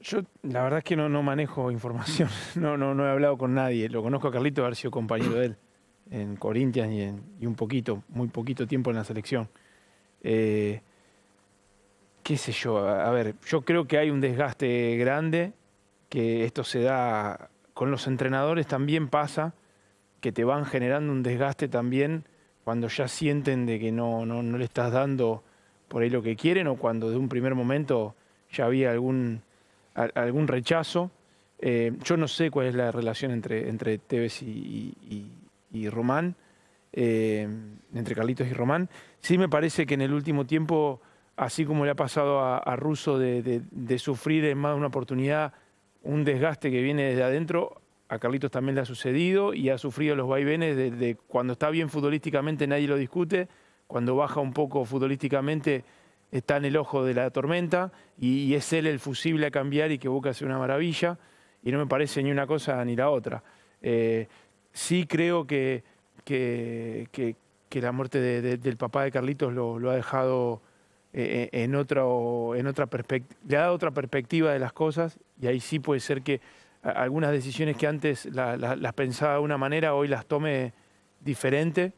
yo la verdad es que no, no manejo información, no, no, he hablado con nadie, lo conozco a Carlito haber sido compañero de él en Corinthians y, en, y un poquito, muy poquito tiempo en la selección. Eh, qué sé yo, a, ver, yo creo que hay un desgaste grande, que esto se da con los entrenadores también pasa, que te van generando un desgaste también cuando ya sienten de que no, no le estás dando por ahí lo que quieren o cuando de un primer momento ya había algún algún rechazo. Eh, yo no sé cuál es la relación entre, entre Tevez y, Román, eh, entre Carlitos y Román. Sí me parece que en el último tiempo, así como le ha pasado a, Russo de, sufrir en más de una oportunidad un desgaste que viene desde adentro, a Carlitos también le ha sucedido y ha sufrido los vaivenes de cuando está bien futbolísticamente nadie lo discute, cuando baja un poco futbolísticamente está en el ojo de la tormenta y, es él el fusible a cambiar y que busca hacer una maravilla y no me parece ni una cosa ni la otra. Eh, sí creo que, que, que, la muerte del papá de Carlitos lo, ha dejado en, eh, eh, en otra perspectiva, le ha dado otra perspectiva de las cosas y ahí sí puede ser que algunas decisiones que antes las pensaba de una manera hoy las tome diferente.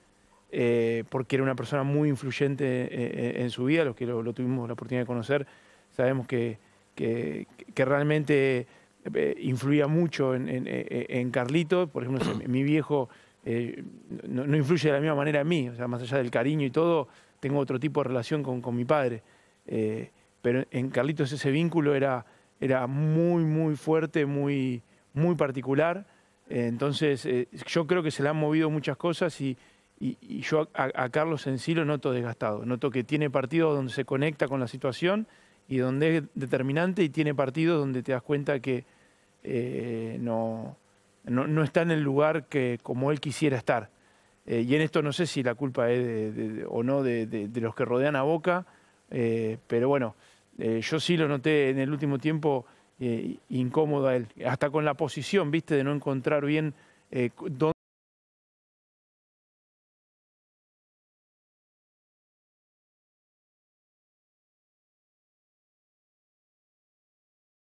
Eh, porque era una persona muy influyente eh, eh, en su vida, los que lo, tuvimos la oportunidad de conocer, sabemos que, que, realmente influía mucho en, en, en, Carlito, por ejemplo, mi viejo no, influye de la misma manera en mí, o sea, más allá del cariño y todo, tengo otro tipo de relación con, con mi padre, pero en Carlitos ese vínculo era, era muy, muy fuerte, muy, muy particular, entonces yo creo que se le han movido muchas cosas y, y, yo a, Carlos en sí lo noto desgastado. Noto que tiene partidos donde se conecta con la situación y donde es determinante y tiene partidos donde te das cuenta que eh, no, no, está en el lugar que como él quisiera estar. Eh, y en esto no sé si la culpa es de, o no de, los que rodean a Boca, eh, pero bueno, yo sí lo noté en el último tiempo incómodo a él, hasta con la posición, viste, de no encontrar bien dónde...